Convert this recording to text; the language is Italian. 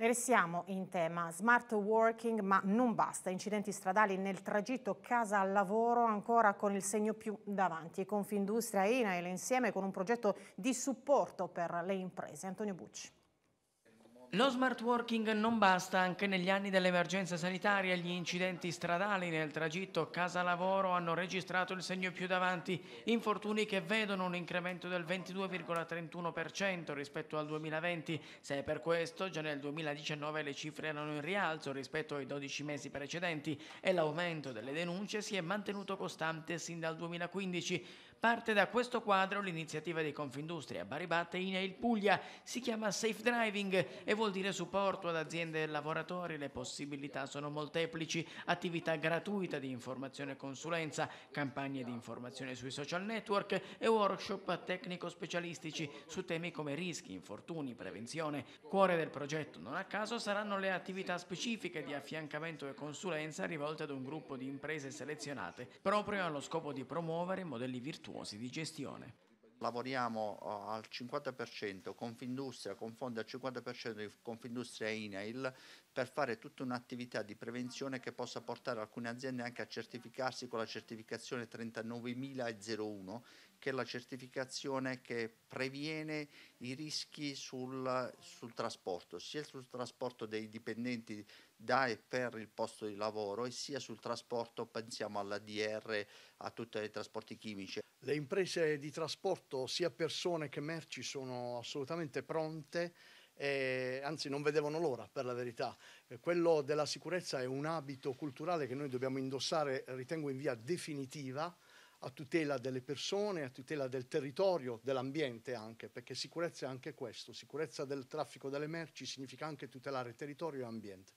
E restiamo in tema smart working, ma non basta. Incidenti stradali nel tragitto casa al lavoro ancora con il segno più davanti. Confindustria e INAIL insieme con un progetto di supporto per le imprese. Antonio Bucci. Lo smart working non basta anche negli anni dell'emergenza sanitaria. Gli incidenti stradali nel tragitto casa-lavoro hanno registrato il segno più davanti. Infortuni che vedono un incremento del 22,31% rispetto al 2020. Se è per questo già nel 2019 le cifre erano in rialzo rispetto ai 12 mesi precedenti e l'aumento delle denunce si è mantenuto costante sin dal 2015. Parte da questo quadro l'iniziativa di Confindustria Baribatte in Inail Puglia si chiama Safe Driving e vuol dire supporto ad aziende e lavoratori, le possibilità sono molteplici, attività gratuita di informazione e consulenza, campagne di informazione sui social network e workshop tecnico-specialistici su temi come rischi, infortuni, prevenzione. Cuore del progetto, non a caso, saranno le attività specifiche di affiancamento e consulenza rivolte ad un gruppo di imprese selezionate, proprio allo scopo di promuovere modelli virtuosi di gestione lavoriamo eh, al 50%, Confindustria, confonde al 50% di Confindustria e INAIL per fare tutta un'attività di prevenzione che possa portare alcune aziende anche a certificarsi con la certificazione 39001 che è la certificazione che previene i rischi sul, sul, trasporto, sia sul trasporto dei dipendenti da e per il posto di lavoro e sia sul trasporto, pensiamo all'ADR, a tutti i trasporti chimici. Le imprese di trasporto, sia persone che merci, sono assolutamente pronte eh, anzi non vedevano l'ora per la verità. quello della sicurezza è un abito culturale che noi dobbiamo indossare, ritengo in via definitiva, a tutela delle persone, a tutela del territorio, dell'ambiente anche, perché sicurezza è anche questo, sicurezza del traffico delle merci significa anche tutelare territorio e ambiente.